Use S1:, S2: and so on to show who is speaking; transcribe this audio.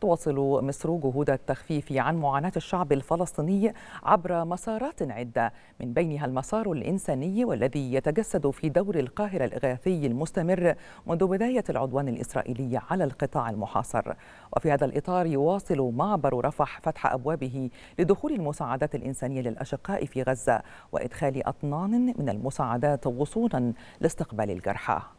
S1: تواصل مصر جهود التخفيف عن معاناة الشعب الفلسطيني عبر مسارات عدة من بينها المسار الإنساني والذي يتجسد في دور القاهرة الإغاثي المستمر منذ بداية العدوان الإسرائيلي على القطاع المحاصر وفي هذا الإطار يواصل معبر رفح فتح أبوابه لدخول المساعدات الإنسانية للأشقاء في غزة وإدخال أطنان من المساعدات وصولا لاستقبال الجرحى